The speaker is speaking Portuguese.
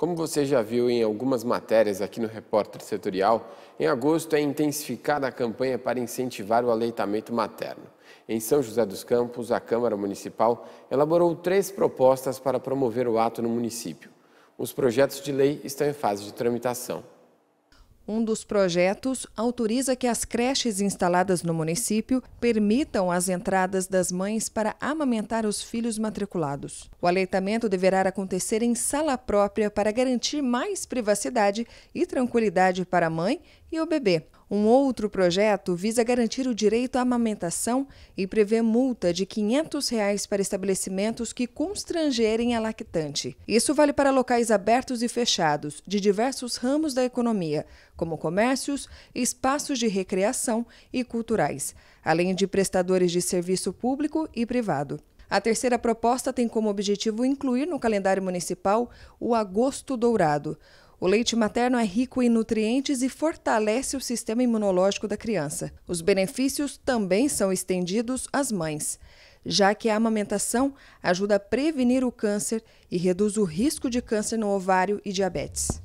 Como você já viu em algumas matérias aqui no Repórter Setorial, em agosto é intensificada a campanha para incentivar o aleitamento materno. Em São José dos Campos, a Câmara Municipal elaborou três propostas para promover o ato no município. Os projetos de lei estão em fase de tramitação. Um dos projetos autoriza que as creches instaladas no município permitam as entradas das mães para amamentar os filhos matriculados. O aleitamento deverá acontecer em sala própria para garantir mais privacidade e tranquilidade para a mãe e o bebê. Um outro projeto visa garantir o direito à amamentação e prevê multa de R$ 500 reais para estabelecimentos que constrangerem a lactante. Isso vale para locais abertos e fechados de diversos ramos da economia, como comércios, espaços de recreação e culturais, além de prestadores de serviço público e privado. A terceira proposta tem como objetivo incluir no calendário municipal o Agosto Dourado o leite materno é rico em nutrientes e fortalece o sistema imunológico da criança. Os benefícios também são estendidos às mães, já que a amamentação ajuda a prevenir o câncer e reduz o risco de câncer no ovário e diabetes.